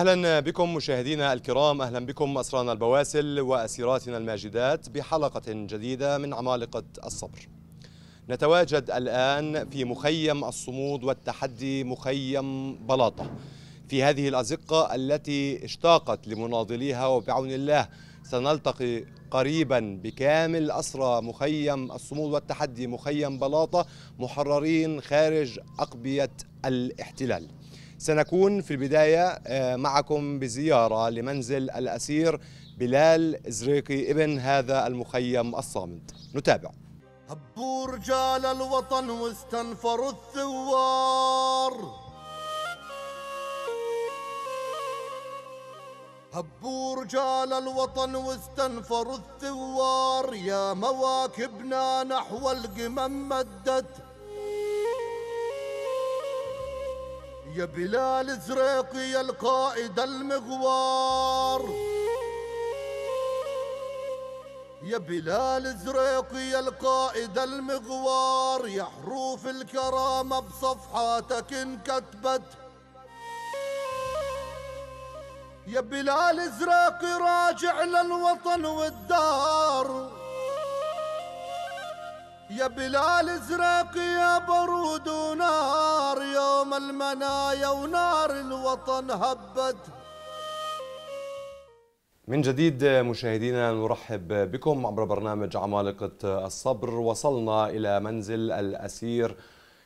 أهلا بكم مشاهدينا الكرام أهلا بكم أسرانا البواسل وأسيراتنا الماجدات بحلقة جديدة من عمالقة الصبر نتواجد الآن في مخيم الصمود والتحدي مخيم بلاطة في هذه الأزقة التي اشتاقت لمناضليها وبعون الله سنلتقي قريبا بكامل أسرى مخيم الصمود والتحدي مخيم بلاطة محررين خارج أقبية الاحتلال سنكون في البداية آه، معكم بزيارة لمنزل الأسير بلال إزريقي ابن هذا المخيم الصامد نتابع هبوا رجال الوطن واستنفروا الثوار هبوا رجال الوطن واستنفروا الثوار يا مواكبنا نحو القمم مدت يا بلال زريقي يا القائد المغوار يا بلال زريقي يا القائد المغوار يا حروف الكرامة بصفحاتك انكتبت يا بلال زريقي راجع للوطن والدار يا بلال ازرق يا برود ونار يوم المنايا ونار الوطن هبت من جديد مشاهدينا نرحب بكم عبر برنامج عمالقة الصبر وصلنا إلى منزل الأسير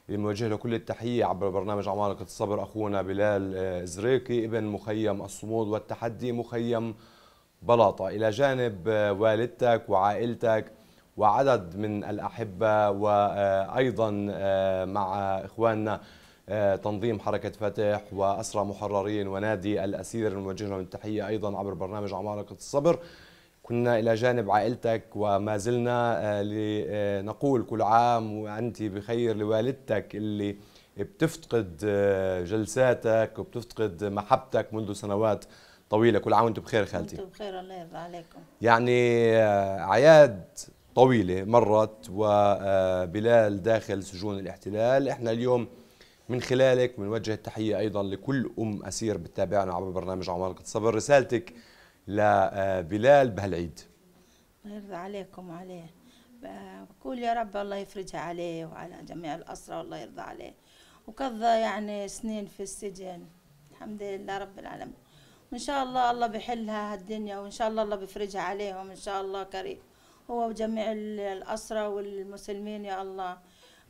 نوجه له كل التحية عبر برنامج عمالقة الصبر أخونا بلال زريكي ابن مخيم الصمود والتحدي مخيم بلاطة إلى جانب والدتك وعائلتك وعدد من الأحبة وأيضا آه، مع إخواننا آه، تنظيم حركة فتح وأسرى محررين ونادي الأسير نوجه لهم التحية أيضا عبر برنامج عمالقة الصبر كنا إلى جانب عائلتك وما زلنا آه، لنقول كل عام وأنت بخير لوالدتك اللي بتفتقد جلساتك وبتفتقد محبتك منذ سنوات طويلة كل عام وأنت بخير خالتي أنت بخير الله يرضى عليكم يعني عياد طويلة مرت وبلال آه، داخل سجون الاحتلال احنا اليوم من خلالك بنوجه التحية أيضا لكل أم أسير بتتابعنا عبر برنامج عمالقة صبر رسالتك لبلال آه، بهالعيد الله يرضى عليكم وعليه بقول يا رب الله يفرجها عليه وعلى جميع الأسرة والله يرضى عليه وقضى يعني سنين في السجن الحمد لله رب العالمين وإن شاء الله الله بحلها هالدنيا وإن شاء الله الله بفرجها عليهم إن شاء الله قريب هو وجميع الأسرة والمسلمين يا الله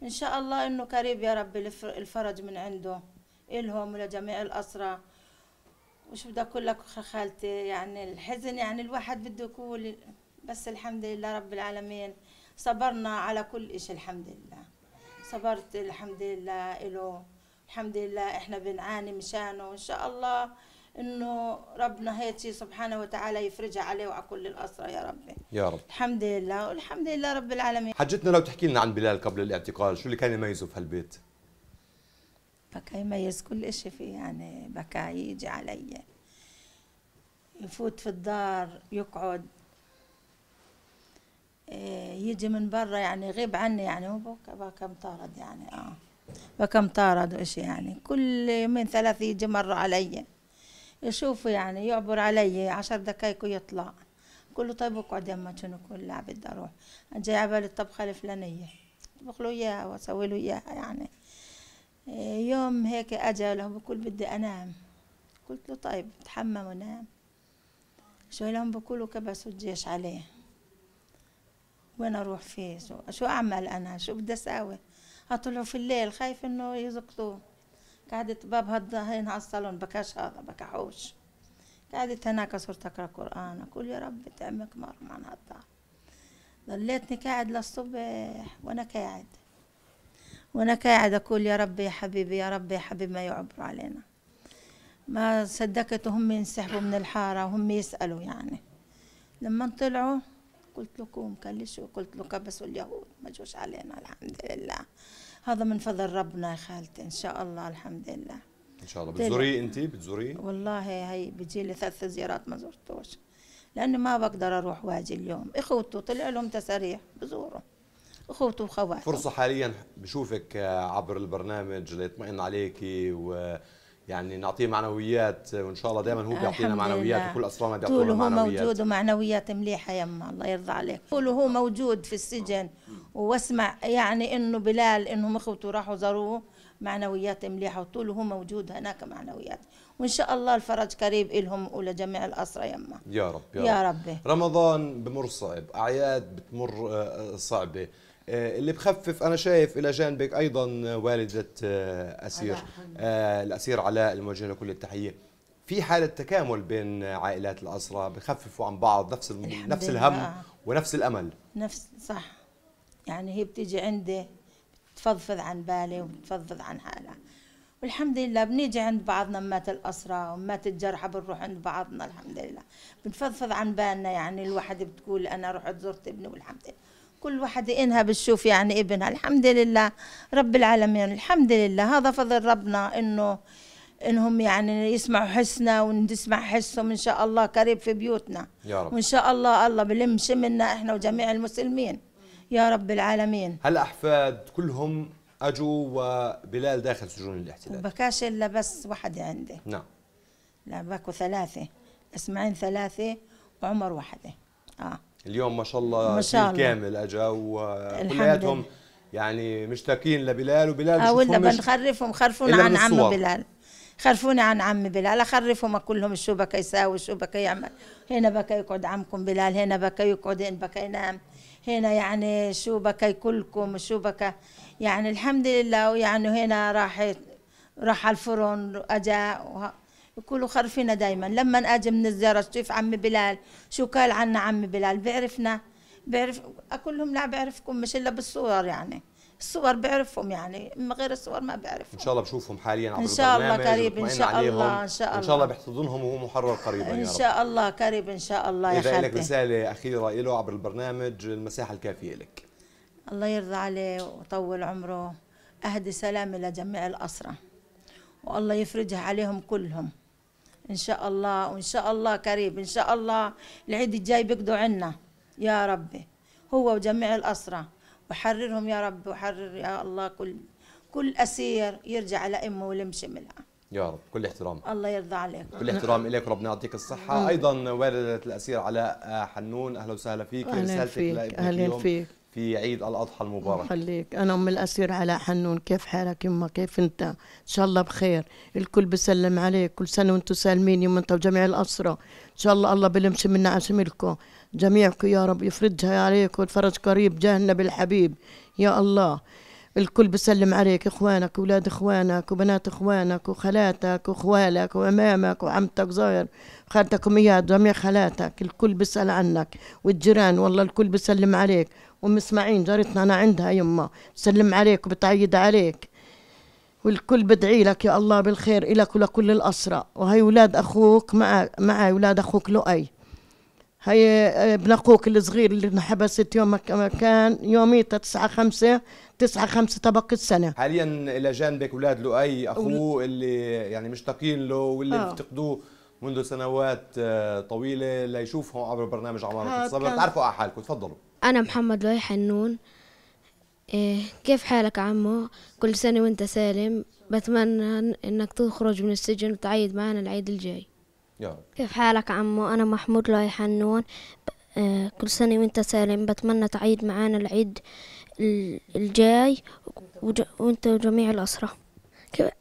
إن شاء الله إنه قريب يا رب الفرج من عنده إلهم ولجميع الأسرة وشو بدي أقول لك خالتي يعني الحزن يعني الواحد بده يقول بس الحمد لله رب العالمين صبرنا على كل إشي الحمد لله صبرت الحمد لله إله الحمد لله إحنا بنعاني مشانه إن شاء الله انه ربنا هيك سبحانه وتعالى يفرجها عليه وعلى كل الاسرى يا ربي يا رب الحمد لله والحمد لله رب العالمين حجتنا لو تحكي لنا عن بلال قبل الاعتقال شو اللي كان يميزه في هالبيت بكى يميز كل شيء فيه يعني بكى يجي علي يفوت في الدار يقعد إيه، يجي من برا يعني يغيب عني يعني هو بكى بكى مطارد يعني اه بكى مطارد وإشي يعني كل يومين ثلاثة يجي مرة علي يشوفوا يعني يعبر علي عشر دقايق ويطلع كله له طيب اقعد يما كل لا بدي اروح جاي على بالي الطبخه الفلانيه اطبخ له اياها واسوي له اياها يعني إيه، يوم هيك اجى لهم بقول بدي انام قلت له طيب تحمم ونام شو لهم بقولوا كبسوا الجيش عليه وين اروح فيه شو, شو اعمل انا شو بدي اساوي اطلعوا في الليل خايف انه يزقطوه قعدت باب هد هين الصالون بكاش هذا بكحوش قعدت هناك صرت أقرأ قرآن أقول يا رب تعمك مر من هالدار ضليتني قاعد للصبح وأنا قاعد وأنا قاعد أقول يا رب يا حبيبي يا رب يا حبيبي ما يعبر علينا ما صدقت وهم ينسحبوا من الحارة وهم يسألوا يعني لما طلعوا قلت له قوم كلشوا قلت له كبسوا اليهود ما جوش علينا الحمد لله هذا من فضل ربنا يا خالتي ان شاء الله الحمد لله ان شاء الله بتزوري انت بتزوري والله هي بتجي لي ثلاث زيارات ما زرتوش لاني ما بقدر اروح واجي اليوم اخوته طلع لهم تساريح بزورهم اخوته وخواته فرصه حاليا بشوفك عبر البرنامج ليطمئن عليكي و يعني نعطيه معنويات وان شاء الله دائما هو بيعطينا معنويات وكل اصحابنا بيعطونا معنويات هو موجود ومعنويات مليحه يما الله يرضى عليك طول هو موجود في السجن واسمع يعني انه بلال انهم اخوته راحوا زاروه معنويات مليحه وطول هو موجود هناك معنويات وان شاء الله الفرج قريب لهم ولجميع الاسرى يما يا رب يا, يا رب. رمضان بمر صعب اعياد بتمر آه، صعبه آه، اللي بخفف انا شايف الى جانبك ايضا والده آه، اسير آه، الاسير علاء الموجه له كل التحيه في حاله تكامل بين عائلات الاسرى بخففوا عن بعض نفس نفس الهم ونفس الامل نفس صح يعني هي بتيجي عندي بتفضفض عن بالي وبتفضفض عن حالها والحمد لله بنيجي عند بعضنا مات الأسرى ومات الجرحى بنروح عند بعضنا الحمد لله بنفضفض عن بالنا يعني الواحد بتقول أنا رحت زرت ابني والحمد لله كل وحدة إنها بتشوف يعني ابنها الحمد لله رب العالمين الحمد لله هذا فضل ربنا إنه انهم يعني يسمعوا حسنا ونسمع حسهم ان شاء الله قريب في بيوتنا يا رب وان شاء الله الله بلم شملنا احنا وجميع المسلمين يا رب العالمين هل احفاد كلهم اجوا وبلال داخل سجون الاحتلال بكاش الا بس وحده عندي نعم لا باكو ثلاثه اسماعيل ثلاثه وعمر وحده اه اليوم ما شاء الله ما شاء الله كامل اجا وكلياتهم يعني مشتاقين لبلال وبلال اه اولنا بنخرفهم خرفونا عن عم بلال خرفونا عن عم بلال اخرفهم كلهم شو بك يساوي شو بك يعمل هنا بك يقعد عمكم بلال هنا بك يقعد هنا بك ينام هنا يعني شو بك يكلكم شو بك يعني الحمد لله ويعني هنا راح راح الفرن اجا يقولوا خرفينا دايما لما اجي من الزرج شوف عمي بلال شو قال عنا عمي بلال بيعرفنا بيعرف اقول لهم لا بعرفكم مش الا بالصور يعني الصور بعرفهم يعني من غير الصور ما بعرفهم ان شاء الله بشوفهم حاليا عبر ان شاء الله قريب ان شاء الله ان شاء الله ان شاء الله بيحتضنهم وهو محرر قريبا ان شاء الله قريب ان شاء الله يا خالتي اذا لك رساله اخيره له عبر البرنامج المساحه الكافيه لك الله يرضى عليه ويطول عمره اهدي سلامي لجميع الاسره والله يفرجها عليهم كلهم ان شاء الله وان شاء الله قريب ان شاء الله العيد الجاي بيقضوا عنا يا ربي هو وجميع الاسرى وحررهم يا رب وحرر يا الله كل كل اسير يرجع لامه ويمشي منها يا رب كل احترام الله يرضى عليك كل احترام اليك ربنا يعطيك الصحه ايضا والده الاسير علاء حنون اهلا وسهلا فيك رسالتك لابنك اليوم فيك. في عيد الأضحى المبارك خليك أنا أم الأسير على حنون كيف حالك يما كيف أنت إن شاء الله بخير الكل بسلم عليك كل سنة وأنتم سالمين يما أنت وجميع الأسرة إن شاء الله الله بلمش منا عشملكم جميعكم يا رب يفرجها عليكم الفرج قريب جهنم بالحبيب يا الله الكل بسلم عليك اخوانك اولاد اخوانك وبنات اخوانك وخالاتك وخوالك وامامك وعمتك زاير خالتك ومياد جميع خالاتك الكل بسال عنك والجيران والله الكل بسلم عليك ام اسماعيل جارتنا انا عندها يما بسلم عليك وبتعيد عليك والكل بدعي لك يا الله بالخير إلك ولكل الأسرى وهي ولاد أخوك مع مع ولاد أخوك لؤي هي ابن آه، اخوك الصغير اللي انحبست يوم كان يوميتها تسعة خمسة تسعة خمسة طبق السنة حاليا إلى جانبك أولاد لؤي أخوه اللي يعني مشتاقين له واللي آه. بتقدوه منذ سنوات آه، طويلة ليشوفهم عبر برنامج عمارة آه، الصبر كان... تعرفوا على حالكم تفضلوا أنا محمد لؤي حنون إيه كيف حالك عمو كل سنة وانت سالم بتمنى انك تخرج من السجن وتعيد معنا العيد الجاي يا كيف حالك عمو أنا محمود لؤي حنون آه، كل سنة وأنت سالم بتمنى تعيد معانا العيد الجاي وأنت وجميع الأسرة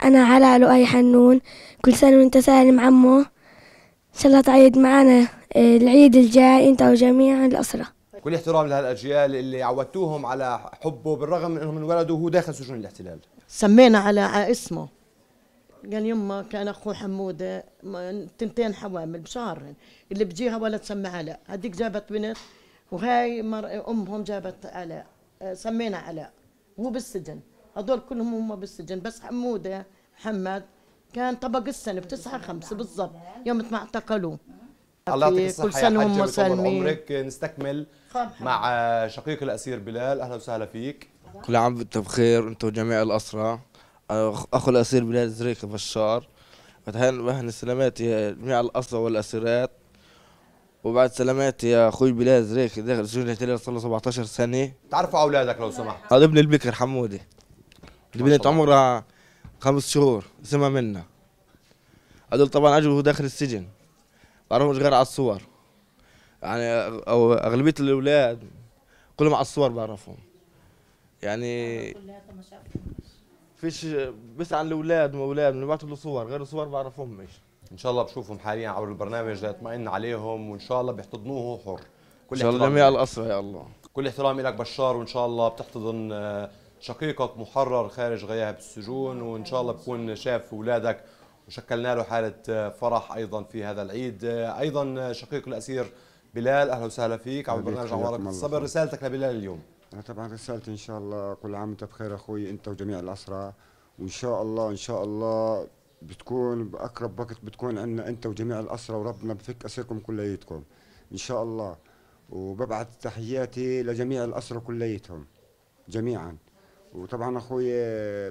أنا علاء لؤي حنون كل سنة وأنت سالم عمو إن شاء الله تعيد معانا آه، العيد الجاي أنت وجميع الأسرة كل احترام لهالاجيال اللي عودتوهم على حبه بالرغم من انهم انولدوا وهو داخل سجون الاحتلال سمينا على اسمه قال يما كان اخو حموده تنتين حوامل بشهرهن اللي بجيها ولا تسمى علاء هذيك جابت بنت وهاي مر... امهم جابت علاء آه، سمينا علاء هو بالسجن هذول كلهم هم بالسجن بس حموده محمد كان طبق السنه بتسعة خمسة بالضبط يوم ما اعتقلوه الله يعطيك الصحة كل سنة وهم سالمين عمرك نستكمل مع شقيق الأسير بلال أهلا وسهلا فيك كل عام وأنتم بخير أنتم وجميع الأسرى أخو الأسير بلال زريك بشار وتهنى سلاماتي جميع الأسرى والأسيرات وبعد سلامات يا اخوي بلال زريك داخل سجن صار له 17 سنه تعرفوا اولادك لو سمحت هذا ابن البكر حمودي البنت عمرها خمس شهور اسمها منا هذول طبعا اجوا داخل السجن بعرفهمش غير على الصور يعني او اغلبيه الاولاد كلهم على الصور بعرفهم يعني فيش بيسأل الاولاد واولاد ببعثوا له صور غير الصور بعرفهم مش ان شاء الله بشوفهم حاليا عبر البرنامج ليطمئن عليهم وان شاء الله بيحتضنوه حر كل ان شاء الله جميع الاسرى يا الله كل احترامي لك بشار وان شاء الله بتحتضن آه، شقيقك محرر خارج غياب السجون وان شاء الله بكون شاف اولادك وشكلنا له حاله آه، فرح ايضا في هذا العيد آه، ايضا شقيق الاسير بلال اهلا وسهلا فيك عبر برنامج عوارض الصبر رسالتك لبلال اليوم انا طبعا رسالتي ان شاء الله كل عام وانت بخير اخوي انت وجميع الاسرى وان شاء الله ان شاء الله بتكون باقرب وقت بتكون عندنا انت وجميع الاسرى وربنا بفك اسركم كليتكم ان شاء الله وببعث تحياتي لجميع الاسرى كليتهم جميعا وطبعا اخوي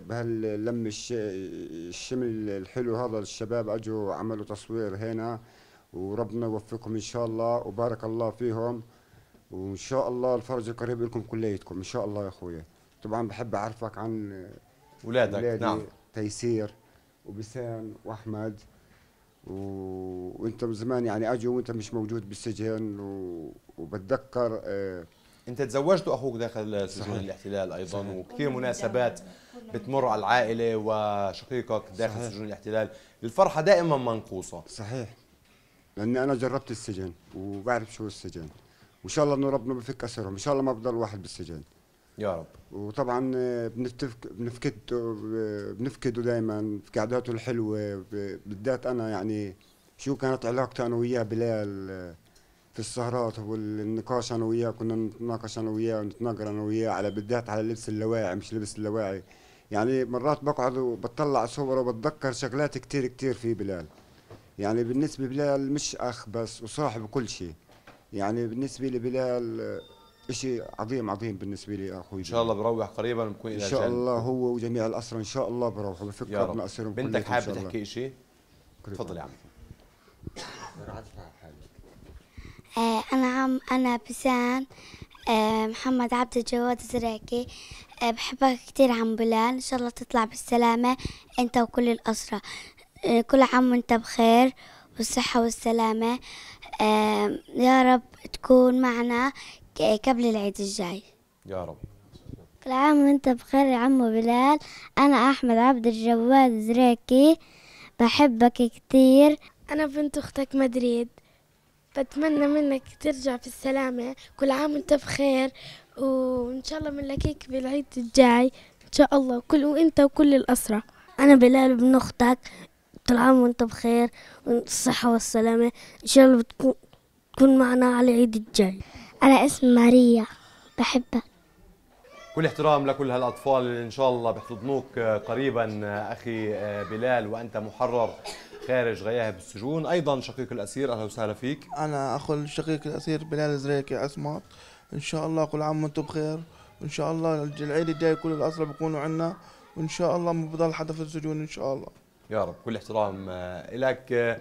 بهاللم الشمل الحلو هذا الشباب اجوا عملوا تصوير هنا وربنا يوفقهم ان شاء الله وبارك الله فيهم وان شاء الله الفرج القريب لكم كليتكم ان شاء الله يا اخويا طبعا بحب اعرفك عن اولادك نعم تيسير وبسام واحمد و... وانت من زمان يعني اجوا وانت مش موجود بالسجن و... وبتذكر آه، انت تزوجت اخوك داخل سجون الاحتلال ايضا صحيح. وكثير مناسبات بتمر على العائله وشقيقك داخل سجن سجون الاحتلال الفرحه دائما منقوصه صحيح لاني انا جربت السجن وبعرف شو السجن وان شاء الله انه ربنا بفك اسرهم ان شاء الله ما بضل واحد بالسجن يا رب وطبعا آه، بنفتك بنفقد آه، بنفقده دائما في قعداته الحلوه بالذات انا يعني شو كانت علاقتي انا وياه بلال آه، في السهرات والنقاش انا وياه كنا نتناقش انا وياه ونتناقر انا وياه على بالذات على لبس اللاواعي مش لبس اللاواعي يعني مرات بقعد وبطلع صوره وبتذكر شغلات كتير كتير في بلال يعني بالنسبه بلال مش اخ بس وصاحب كل شيء يعني بالنسبه لبلال آه، شيء عظيم عظيم بالنسبه لي اخوي ان شاء الله بروح قريبا بكون ان شاء الله هو وجميع الاسرى ان شاء الله بروحوا بفكر ربنا اسرهم بنتك حابه تحكي شيء تفضل يا عم آه، انا عم انا بسان آه، محمد عبد الجواد الزراكي بحبك كثير عم بلال ان شاء الله تطلع بالسلامه انت وكل الاسره كل عام وانت بخير والصحة والسلامة يا رب تكون معنا قبل العيد الجاي يا رب كل عام وانت بخير يا عمو بلال أنا أحمد عبد الجواد زريكي بحبك كتير أنا بنت أختك مدريد بتمنى منك ترجع في السلامة كل عام وانت بخير وإن شاء الله بنلاقيك بالعيد الجاي إن شاء الله وكل وانت وكل الأسرة أنا بلال بن أختك كل عام وانت بخير والصحة والسلامة إن شاء الله بتكون تكون معنا على العيد الجاي أنا اسم ماريا بحبك كل احترام لكل هالأطفال اللي إن شاء الله بيحتضنوك آه، قريبا آه، أخي آه، بلال وأنت محرر خارج غياهب السجون أيضا شقيق الأسير أهلا وسهلا فيك أنا أخو الشقيق الأسير بلال زريكي أسمط إن شاء الله كل عام وأنتم بخير وإن شاء الله العيد الجاي كل الأسرى بيكونوا عنا وإن شاء الله ما بضل حدا في السجون إن شاء الله يا رب كل احترام آه، لك آه،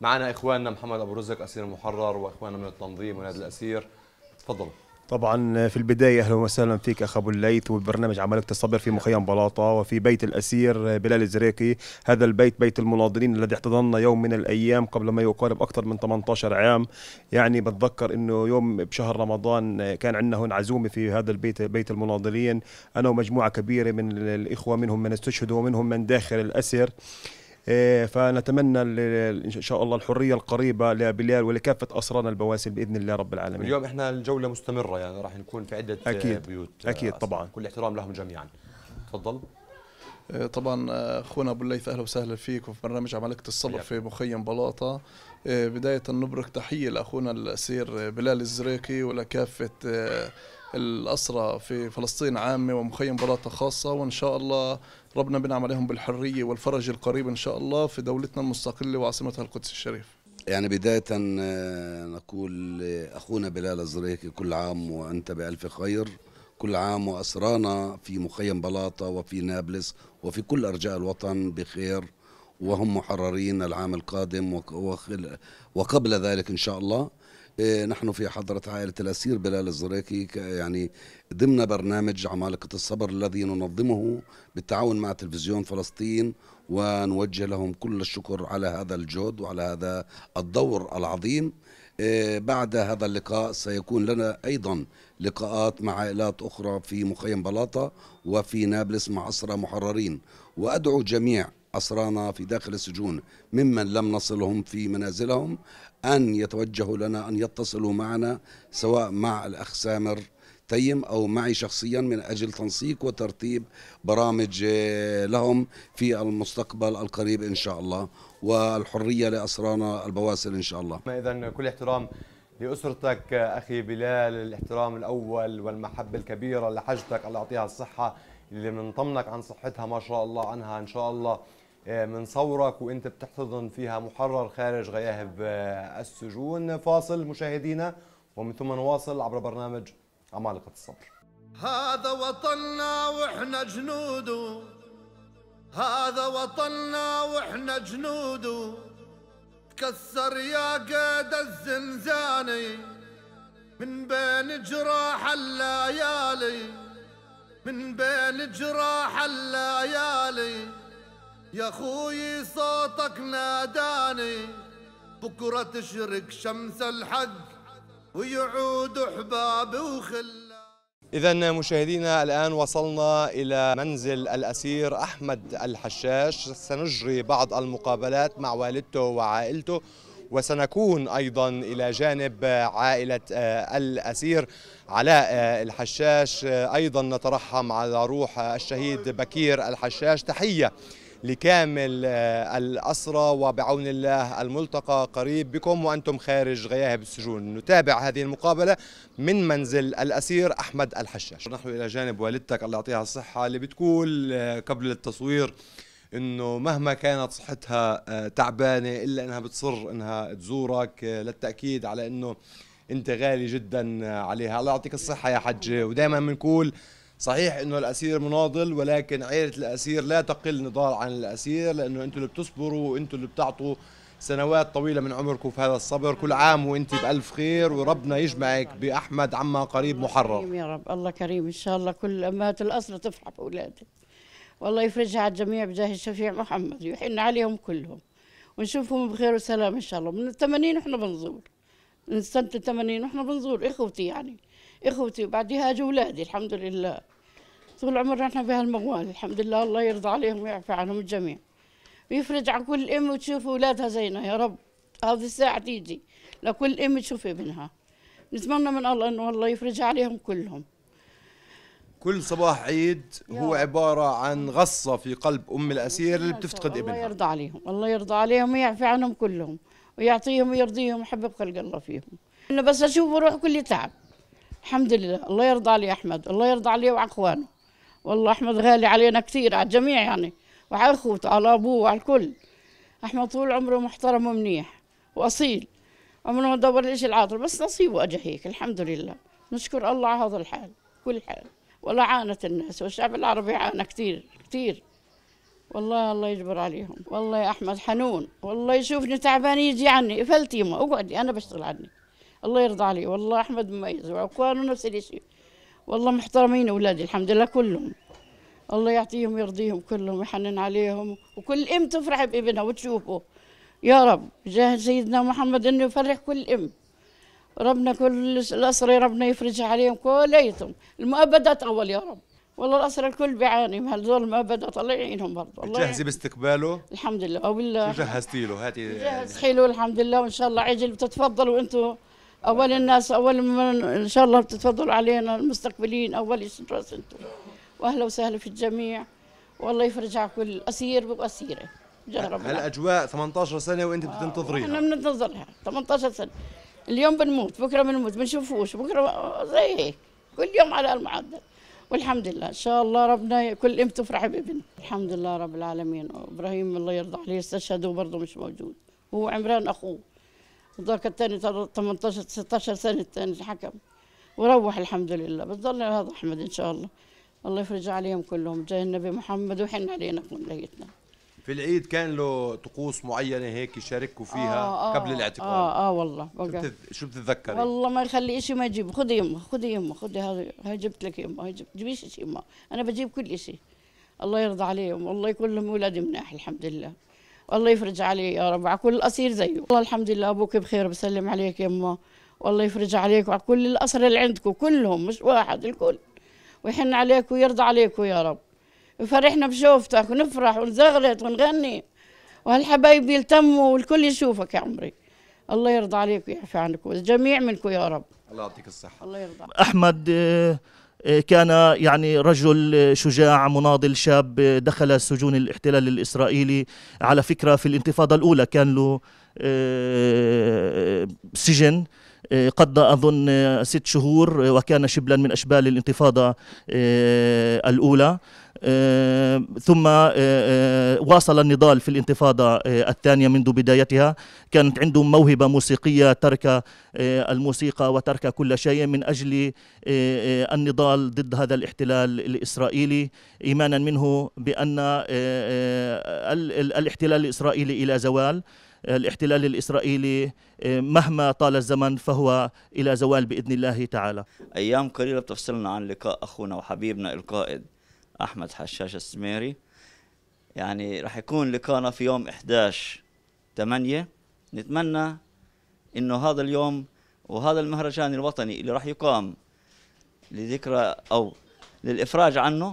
معنا اخواننا محمد ابو رزق اسير المحرر واخواننا من التنظيم ونادي الاسير تفضلوا طبعا في البداية أهلا وسهلا فيك أخ أبو الليث وبرنامج عمالقة الصبر في مخيم بلاطة وفي بيت الأسير بلال الزريقي هذا البيت بيت المناضلين الذي احتضننا يوم من الأيام قبل ما يقارب أكثر من 18 عام يعني بتذكر أنه يوم بشهر رمضان كان عندنا هون عزومة في هذا البيت بيت المناضلين أنا ومجموعة كبيرة من الإخوة منهم من استشهدوا ومنهم من داخل الأسر إيه، فنتمنى ان شاء الله الحريه القريبه لبلال ولكافه اسرانا البواسل باذن الله رب العالمين اليوم احنا الجوله مستمره يعني راح نكون في عده آه، أكيد. بيوت اكيد أصلاً. آه، طبعا كل احترام لهم جميعا تفضل إيه، طبعا آه، اخونا ابو الليث اهلا وسهلا فيك وفي برنامج عمالقه الصبر في مخيم بلاطه إيه، بدايه نبرك تحيه لاخونا الاسير بلال الزريقي ولكافه الأسرى في فلسطين عامة ومخيم بلاطة خاصة وإن شاء الله ربنا بنعم عليهم بالحرية والفرج القريب إن شاء الله في دولتنا المستقلة وعاصمتها القدس الشريف يعني بداية آه، نقول أخونا بلال الزريكي كل عام وأنت بألف خير كل عام وأسرانا في مخيم بلاطة وفي نابلس وفي كل أرجاء الوطن بخير وهم محررين العام القادم وقبل ذلك إن شاء الله إيه، نحن في حضرة عائلة الأسير بلال الزريكي يعني ضمن برنامج عمالقة الصبر الذي ننظمه بالتعاون مع تلفزيون فلسطين ونوجه لهم كل الشكر على هذا الجهد وعلى هذا الدور العظيم إيه، بعد هذا اللقاء سيكون لنا أيضا لقاءات مع عائلات أخرى في مخيم بلاطة وفي نابلس مع أسرى محررين وأدعو جميع أسرانا في داخل السجون ممن لم نصلهم في منازلهم أن يتوجهوا لنا أن يتصلوا معنا سواء مع الأخ سامر تيم أو معي شخصيا من أجل تنسيق وترتيب برامج آه، لهم في المستقبل القريب إن شاء الله والحرية لأسرانا البواسل إن شاء الله إذا كل احترام لأسرتك آه، أخي بلال الاحترام الأول والمحبة الكبيرة لحاجتك الله يعطيها الصحة اللي بنطمنك عن صحتها ما شاء الله عنها إن شاء الله آه، من صورك وانت بتحتضن فيها محرر خارج غياهب آه، السجون فاصل مشاهدينا ومن ثم نواصل عبر برنامج عمالقة الصبر هذا وطننا واحنا جنوده هذا وطننا واحنا جنوده تكسر يا قيد الزنزاني من بين جراح الليالي من بين جراح الليالي يا خوي صوتك ناداني بكرة تشرق شمس الحق ويعود حبابي وخل إذا مشاهدينا الآن وصلنا إلى منزل الأسير أحمد الحشاش سنجري بعض المقابلات مع والدته وعائلته وسنكون أيضا إلى جانب عائلة آه، الأسير علاء آه، الحشاش آه، أيضا نترحم على روح الشهيد بكير الحشاش تحية لكامل آه، الأسرة وبعون الله الملتقى قريب بكم وأنتم خارج غياهب السجون نتابع هذه المقابلة من منزل الأسير أحمد الحشاش نحن إلى جانب والدتك الله يعطيها الصحة اللي بتقول آه، قبل التصوير انه مهما كانت صحتها آه، تعبانه الا انها بتصر انها تزورك للتاكيد على انه انت غالي جدا عليها الله يعطيك الصحه يا حجه ودائما بنقول صحيح انه الاسير مناضل ولكن عائله الاسير لا تقل نضال عن الاسير لانه انتم اللي بتصبروا وانتم اللي بتعطوا سنوات طويله من عمركم في هذا الصبر كل عام وانت بالف خير وربنا يجمعك باحمد عما قريب محرر كريم يا رب الله كريم ان شاء الله كل امهات الاسرى تفرح باولادها والله يفرجها على الجميع بجاه الشفيع محمد ويحن عليهم كلهم ونشوفهم بخير وسلام ان شاء الله من الثمانين احنا بنزور من سنه الثمانين احنا بنزور اخوتي يعني اخوتي وبعديها اجوا اولادي الحمد لله طول عمرنا احنا بهالموال الحمد لله الله يرضى عليهم ويعفى عنهم الجميع ويفرج عن كل ام وتشوف اولادها زينا يا رب هذه الساعه تيجي لكل ام تشوف ابنها نتمنى من الله انه الله يفرجها عليهم كلهم كل صباح عيد هو عبارة عن غصة في قلب أم الأسير اللي بتفتقد ابنها الله يرضى عليهم الله يرضى عليهم ويعفي عنهم كلهم ويعطيهم ويرضيهم ويحبب خلق الله فيهم أنا بس أشوف روح كل تعب الحمد لله الله يرضى علي احمد الله يرضى عليه وعلى اخوانه والله احمد غالي علينا كثير على الجميع يعني وعلى اخوته على ابوه وعلى الكل احمد طول عمره محترم ومنيح واصيل عمره ما دور الإشي العاطل بس نصيبه اجى هيك الحمد لله نشكر الله على هذا الحال كل حال ولا عانت الناس والشعب العربي عانى كثير كثير والله الله يجبر عليهم والله يا احمد حنون والله يشوفني تعبان يجي عني فلتي ما اقعدي انا بشتغل عني الله يرضى عليه والله احمد مميز وعكوان نفس الشيء والله محترمين اولادي الحمد لله كلهم الله يعطيهم ويرضيهم كلهم ويحنن عليهم وكل ام تفرح بابنها وتشوفه يا رب جاه سيدنا محمد انه يفرح كل ام ربنا كل الاسرى ربنا يفرجها عليهم كليتهم المؤبدات اول يا رب والله الاسرى الكل بيعاني من هذول المؤبدات الله يعينهم برضه الله تجهزي باستقباله الحمد لله او بالله جهزتي له هاتي جهز حلو الحمد لله وان شاء الله عجل بتتفضلوا انتم اول الناس اول من ان شاء الله بتتفضلوا علينا المستقبلين اول شيء راس انتم واهلا وسهلا في الجميع والله يفرج على كل اسير واسيره هالاجواء 18 سنه وانت بتنتظريها احنا بننتظرها 18 سنه اليوم بنموت بكره بنموت بنشوفوش بكره زي هيك كل يوم على المعدل والحمد لله ان شاء الله ربنا كل ام تفرح بابن الحمد لله رب العالمين ابراهيم الله يرضى عليه استشهدوا برضه مش موجود هو عمران اخوه وضل الثاني 18 16 سنه الثاني الحكم وروح الحمد لله بتضل هذا احمد ان شاء الله الله يفرج عليهم كلهم جاي النبي محمد وحن علينا كليتنا في العيد كان له طقوس معينه هيك يشاركوا فيها آه آه قبل الاعتقال اه اه والله بقى. شو بتتذكري والله ما يخلي شيء ما يجيب خذي يمه خذي يمه خذي هذا هاي جبت لك يمه هاي جبت شيء يمه انا بجيب كل شيء الله يرضى عليهم والله كلهم اولادي مناح الحمد لله والله يفرج عليه يا رب على كل اسير زيه والله الحمد لله ابوك بخير بسلم عليك يما والله يفرج عليك وعلى كل الاسرى اللي عندكم كلهم مش واحد الكل ويحن عليك ويرضى عليك يا رب ويفرحنا بشوفتك ونفرح ونزغلط ونغني وهالحبايب يلتموا والكل يشوفك يا عمري الله يرضى عليك ويعفي عنك والجميع منكم يا رب الله يعطيك الصحة الله يرضى أحمد آه، كان يعني رجل شجاع مناضل شاب دخل سجون الاحتلال الإسرائيلي على فكرة في الانتفاضة الأولى كان له آه، سجن آه، قضى أظن ست شهور وكان شبلا من أشبال الانتفاضة آه، الأولى آه، ثم آه، آه، واصل النضال في الانتفاضة الثانية منذ بدايتها كانت عنده موهبة موسيقية ترك الموسيقى وترك كل شيء من أجل النضال ضد هذا الاحتلال الإسرائيلي إيمانا منه بأن الاحتلال الإسرائيلي إلى زوال الاحتلال الإسرائيلي مهما طال الزمن فهو إلى زوال بإذن الله تعالى أيام قليلة بتفصلنا عن لقاء أخونا وحبيبنا القائد احمد حشاش السميري يعني راح يكون لقانا في يوم 11 8 نتمنى انه هذا اليوم وهذا المهرجان الوطني اللي راح يقام لذكرى او للافراج عنه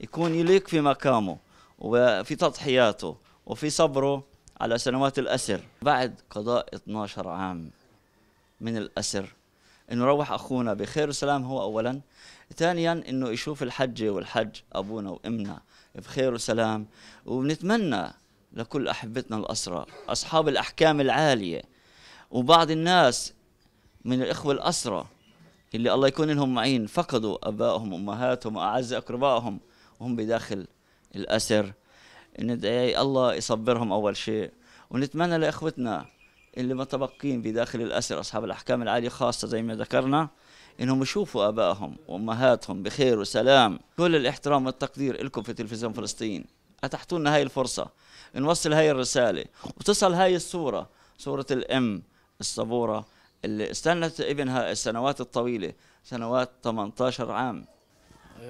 يكون يليق في مقامه وفي تضحياته وفي صبره على سنوات الاسر بعد قضاء 12 عام من الاسر انه روح اخونا بخير وسلام هو اولا ثانيا انه يشوف الحجه والحج ابونا وامنا بخير وسلام ونتمنى لكل احبتنا الاسرى اصحاب الاحكام العاليه وبعض الناس من الاخوه الاسرى اللي الله يكون لهم معين فقدوا ابائهم وامهاتهم واعز اقربائهم وهم بداخل الاسر ندعي الله يصبرهم اول شيء ونتمنى لاخوتنا اللي متبقين بداخل الأسر أصحاب الأحكام العالية خاصة زي ما ذكرنا إنهم يشوفوا آبائهم وأمهاتهم بخير وسلام كل الاحترام والتقدير لكم في تلفزيون فلسطين أتحتونا هاي الفرصة نوصل هاي الرسالة وتصل هاي الصورة صورة الأم الصبورة اللي استنت ابنها السنوات الطويلة سنوات 18 عام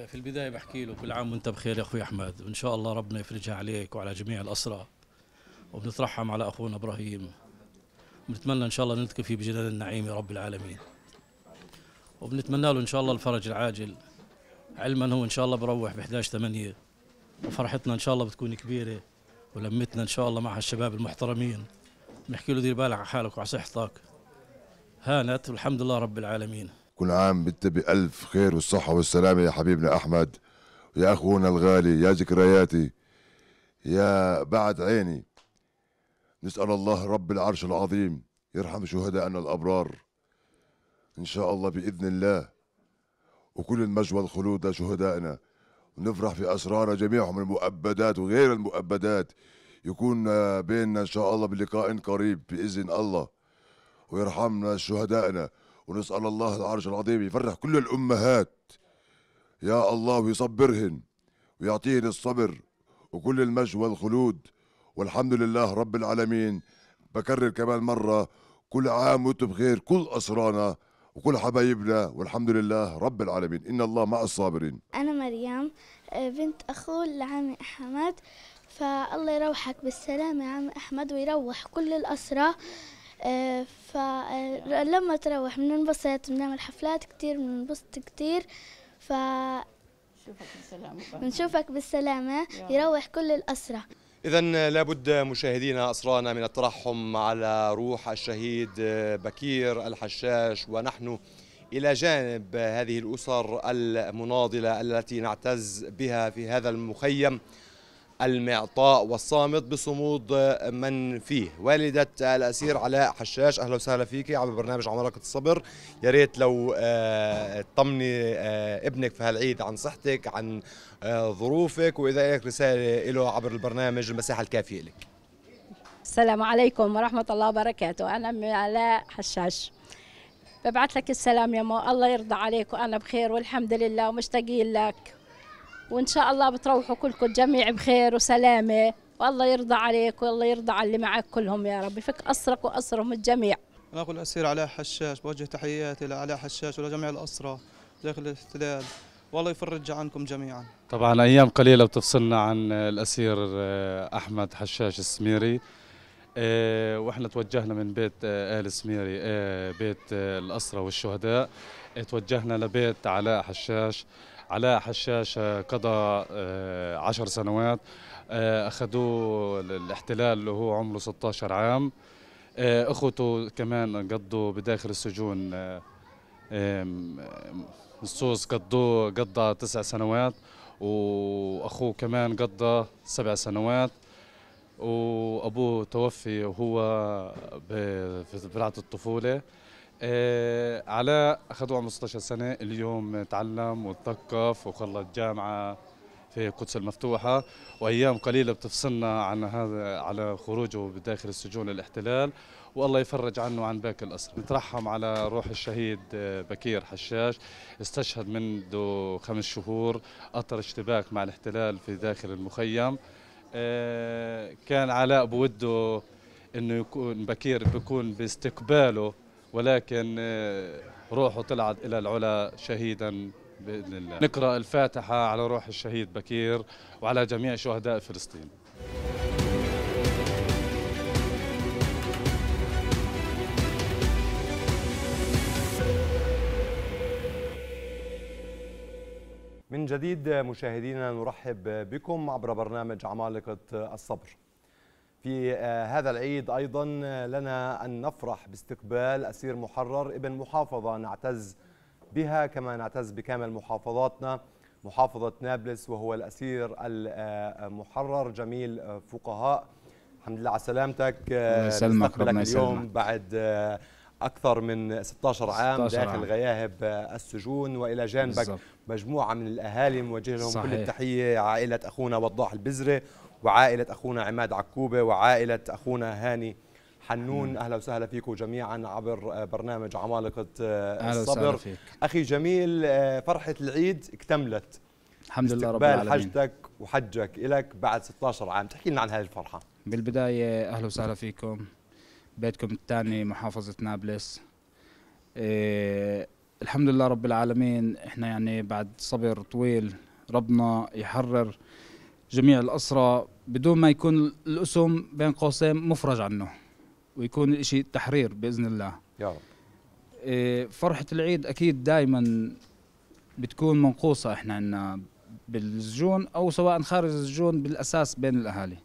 في البداية بحكي له كل عام وانت بخير يا أخوي أحمد وإن شاء الله ربنا يفرجها عليك وعلى جميع الأسرة وبنترحم على أخونا إبراهيم بنتمنى إن شاء الله نلتقي فيه بجنان النعيم يا رب العالمين وبنتمنى له إن شاء الله الفرج العاجل علما هو إن شاء الله بروح ب 11 8 وفرحتنا إن شاء الله بتكون كبيرة ولمتنا إن شاء الله مع هالشباب المحترمين بنحكي له دير بالك على حالك وعلى صحتك هانت والحمد لله رب العالمين كل عام بنت بألف خير والصحة والسلامة يا حبيبنا أحمد يا أخونا الغالي يا ذكرياتي يا بعد عيني نسأل الله رب العرش العظيم يرحم شهداءنا الأبرار إن شاء الله بإذن الله وكل المجوى الخلود شهدائنا ونفرح في أسرار جميعهم المؤبدات وغير المؤبدات يكون بيننا إن شاء الله بلقاء قريب بإذن الله ويرحمنا شهدائنا ونسأل الله العرش العظيم يفرح كل الأمهات يا الله ويصبرهن ويعطيهن الصبر وكل المجوى الخلود والحمد لله رب العالمين بكرر كمان مرة كل عام وانتم بخير كل أسرانا وكل حبايبنا والحمد لله رب العالمين إن الله مع الصابرين أنا مريم آه، بنت أخو لعمي أحمد فالله يروحك بالسلامة يا عمي أحمد ويروح كل الأسرة آه، فلما آه، تروح بننبسط بنعمل حفلات كتير بننبسط كتير ف بنشوفك بالسلامة بنشوفك بالسلامة يروح كل الأسرة إذا لابد مشاهدينا أسرانا من الترحم على روح الشهيد بكير الحشاش ونحن إلى جانب هذه الأسر المناضلة التي نعتز بها في هذا المخيم المعطاء والصامت بصمود من فيه والدة الأسير علاء حشاش أهلا وسهلا فيك على برنامج عمالقة الصبر يا ريت لو آه، تطمني آه، ابنك في هالعيد عن صحتك عن آه، ظروفك وإذا لك رسالة له عبر البرنامج المساحة الكافية لك السلام عليكم ورحمة الله وبركاته أنا أمي علاء حشاش ببعث لك السلام يا مو الله يرضى عليك وأنا بخير والحمد لله ومشتاقين لك وان شاء الله بتروحوا كلكم جميع بخير وسلامه والله يرضى عليك والله يرضى على اللي معك كلهم يا رب يفك اسرك واسرهم الجميع انا اقول الاسير علاء حشاش بوجه تحياتي لعلاء حشاش ولجميع الاسرى داخل الاحتلال والله يفرج عنكم جميعا طبعا ايام قليله بتفصلنا عن الاسير آه، احمد حشاش السميري إيه واحنا توجهنا من بيت آه ال سميري آه بيت آه، الاسره الاسرى والشهداء آه، توجهنا لبيت علاء حشاش علاء حشاش آه، قضى آه، عشر سنوات آه، أخذوه الاحتلال اللي هو عمره 16 عام أخوته كمان قضوا بداخل السجون نصوص قضوا قضى تسع سنوات وأخوه كمان قضى سبع سنوات وأبوه توفي وهو برعة الطفولة آه، علاء أخذوا عمره 16 سنة اليوم تعلم وتثقف وخلص جامعة في القدس المفتوحة وأيام قليلة بتفصلنا عن هذا على خروجه بداخل السجون الاحتلال والله يفرج عنه وعن باقي الاسر نترحم على روح الشهيد آه، بكير حشاش استشهد منذ خمس شهور أثر اشتباك مع الاحتلال في داخل المخيم آه، كان علاء بوده انه يكون بكير بيكون باستقباله ولكن آه، روحه طلعت إلى العلا شهيدا بإذن الله نقرأ الفاتحة على روح الشهيد بكير وعلى جميع شهداء فلسطين من جديد مشاهدينا نرحب بكم عبر برنامج عمالقة الصبر في آه، هذا العيد أيضا آه، لنا أن نفرح باستقبال أسير محرر ابن محافظة نعتز بها كما نعتز بكامل محافظاتنا محافظة نابلس وهو الأسير المحرر آه، جميل فقهاء الحمد لله على سلامتك سلمك ربنا اليوم بعد أكثر من 16 عام 16 داخل عام. غياهب السجون وإلى جانبك بالزبط. مجموعة من الأهالي موجه لهم كل التحية عائلة أخونا وضاح البزرة وعائلة أخونا عماد عكوبة وعائلة أخونا هاني حنون اهلا وسهلا فيكم جميعا عبر آه، برنامج عمالقه آه، الصبر فيك. اخي جميل آه، فرحه العيد اكتملت الحمد لله رب العالمين حجتك وحجك لك بعد 16 عام تحكي لنا عن هذه الفرحه بالبدايه اهلا وسهلا فيكم بيتكم الثاني محافظه نابلس الحمد لله رب العالمين احنا يعني بعد صبر طويل ربنا يحرر جميع الأسرى بدون ما يكون الأسم بين قوسين مفرج عنه ويكون الإشي تحرير بإذن الله يا رب إيه فرحة العيد أكيد دائما بتكون منقوصة إحنا عنا بالسجون أو سواء خارج السجون بالأساس بين الأهالي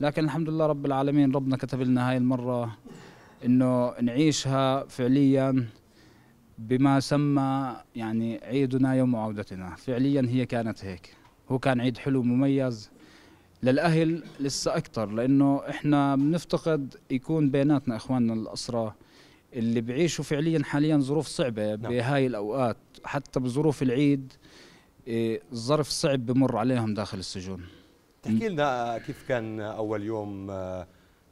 لكن الحمد لله رب العالمين ربنا كتب لنا هاي المرة إنه نعيشها فعليا بما سمى يعني عيدنا يوم عودتنا فعليا هي كانت هيك هو كان عيد حلو مميز للاهل لسه اكثر لانه احنا بنفتقد يكون بيناتنا اخواننا الاسرى اللي بيعيشوا فعليا حاليا ظروف صعبه نعم. بهاي الاوقات حتى بظروف العيد الظرف إيه، صعب بمر عليهم داخل السجون تحكي لنا كيف كان اول يوم آه،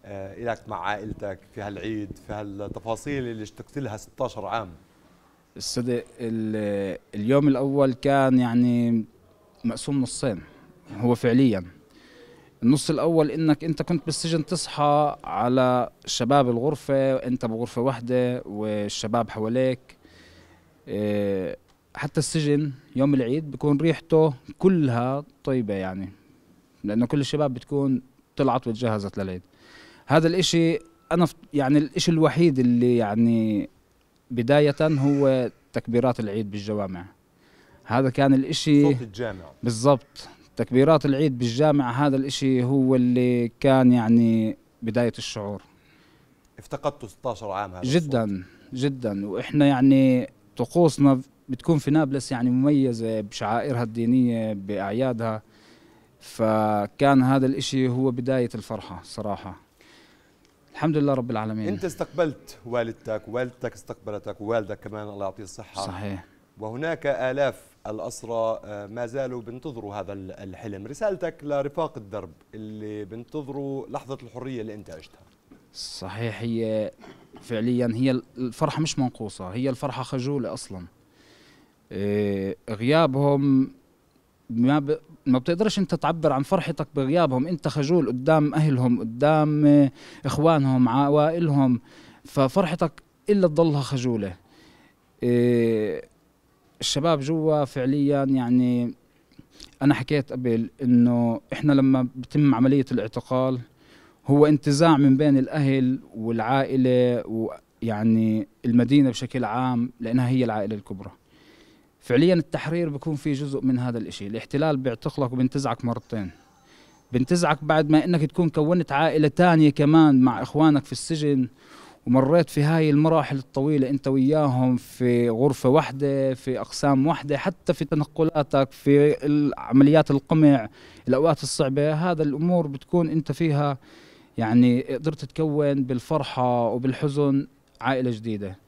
آه، لك مع عائلتك في هالعيد في هالتفاصيل اللي اشتقت لها 16 عام الصدق اليوم الاول كان يعني مقسوم نصين هو فعليا النص الاول انك انت كنت بالسجن تصحى على شباب الغرفه انت بغرفه واحده والشباب حواليك آه، حتى السجن يوم العيد بكون ريحته كلها طيبه يعني لانه كل الشباب بتكون طلعت وتجهزت للعيد هذا الاشي انا يعني الاشي الوحيد اللي يعني بدايه هو تكبيرات العيد بالجوامع هذا كان الإشي صوت الجامع بالضبط تكبيرات العيد بالجامع هذا الإشي هو اللي كان يعني بداية الشعور افتقدته 16 عام هذا جدا الصوت. جدا وإحنا يعني طقوسنا بتكون في نابلس يعني مميزة بشعائرها الدينية بأعيادها فكان هذا الإشي هو بداية الفرحة صراحة الحمد لله رب العالمين أنت استقبلت والدتك والدتك استقبلتك والدك كمان الله يعطيه الصحة صحيح وهناك آلاف الأسرى آه، ما زالوا بنتظروا هذا الحلم رسالتك لرفاق الدرب اللي بنتظروا لحظة الحرية اللي أنت عشتها صحيح هي فعليا هي الفرحة مش منقوصة هي الفرحة خجولة أصلا آه، غيابهم ما ب... ما بتقدرش انت تعبر عن فرحتك بغيابهم انت خجول قدام اهلهم قدام آه، اخوانهم عوائلهم ففرحتك الا تضلها خجوله إيه الشباب جوا فعليا يعني انا حكيت قبل انه احنا لما بتم عمليه الاعتقال هو انتزاع من بين الاهل والعائله ويعني المدينه بشكل عام لانها هي العائله الكبرى فعليا التحرير بيكون في جزء من هذا الإشي الاحتلال بيعتقلك وبينتزعك مرتين بنتزعك بعد ما انك تكون كونت عائله تانية كمان مع اخوانك في السجن ومريت في هاي المراحل الطويلة أنت وياهم في غرفة واحدة في أقسام واحدة حتى في تنقلاتك في عمليات القمع الأوقات الصعبة هذا الأمور بتكون أنت فيها يعني قدرت تكون بالفرحة وبالحزن عائلة جديدة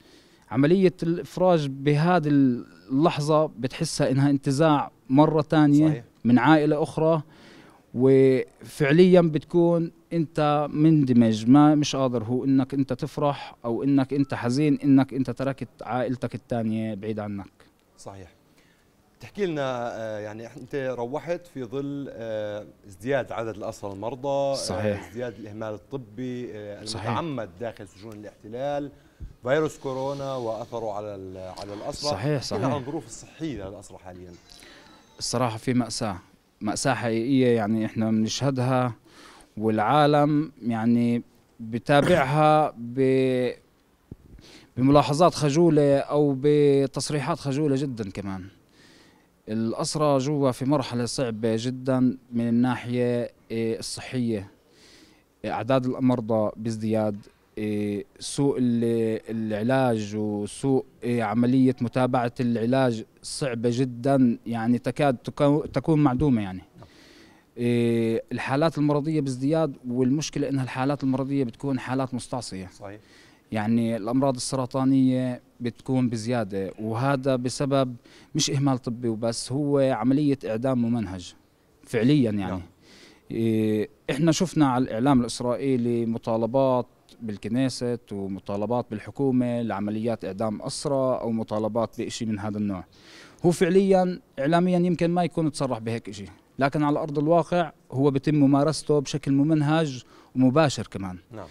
عملية الإفراج بهذه اللحظة بتحسها إنها انتزاع مرة تانية صحيح. من عائلة أخرى وفعليا بتكون انت مندمج ما مش قادر هو انك انت تفرح او انك انت حزين انك انت تركت عائلتك الثانيه بعيد عنك صحيح تحكي لنا آه، يعني انت روحت في ظل آه، ازدياد عدد الاسرى المرضى آه، صحيح. ازدياد الاهمال الطبي المتعمد داخل سجون الاحتلال فيروس كورونا واثره على على الاسرى صحيح صحيح عن الظروف الصحيه للاسرى حاليا الصراحه في ماساه ماساه حقيقيه يعني احنا بنشهدها والعالم يعني بتابعها ب بملاحظات خجولة أو بتصريحات خجولة جدا كمان الأسرة جوا في مرحلة صعبة جدا من الناحية إيه، الصحية أعداد المرضى بازدياد إيه، سوء العلاج وسوء إيه، عملية متابعة العلاج صعبة جدا يعني تكاد تكون معدومة يعني إيه، الحالات المرضيه بازدياد والمشكله انها الحالات المرضيه بتكون حالات مستعصيه صحيح يعني الامراض السرطانيه بتكون بزياده وهذا بسبب مش اهمال طبي وبس هو عمليه اعدام ممنهج فعليا يعني نعم. إيه احنا شفنا على الاعلام الاسرائيلي مطالبات بالكنيسة ومطالبات بالحكومة لعمليات إعدام أسرى أو مطالبات بشيء من هذا النوع هو فعليا إعلاميا يمكن ما يكون تصرح بهيك شيء لكن على أرض الواقع هو بيتم ممارسته بشكل ممنهج ومباشر كمان نعم.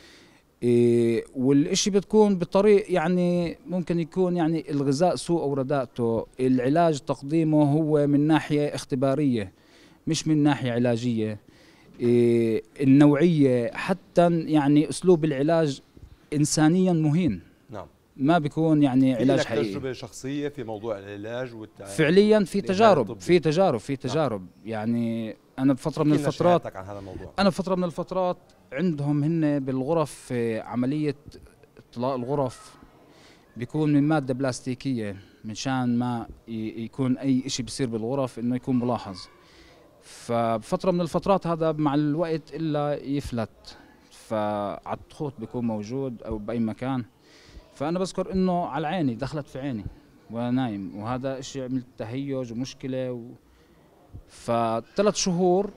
إيه والشيء بتكون بطريق يعني ممكن يكون يعني الغذاء سوء او رداءته العلاج تقديمه هو من ناحيه اختباريه مش من ناحيه علاجيه إيه النوعيه حتى يعني اسلوب العلاج انسانيا مهين ما بيكون يعني علاج حقيقي تجربه شخصيه في موضوع العلاج والتعامل فعليا في تجارب في نعم. تجارب في تجارب نعم. يعني انا بفتره من الفترات عن هذا الموضوع. انا بفتره من الفترات عندهم هن بالغرف آه، عمليه اطلاق الغرف بيكون من ماده بلاستيكيه مشان ما يكون اي شيء بيصير بالغرف انه يكون ملاحظ فبفتره من الفترات هذا مع الوقت الا يفلت فعلى بيكون موجود او باي مكان فانا بذكر انه على عيني دخلت في عيني وانا نايم وهذا الشيء عملت تهيج ومشكله و... فثلاث شهور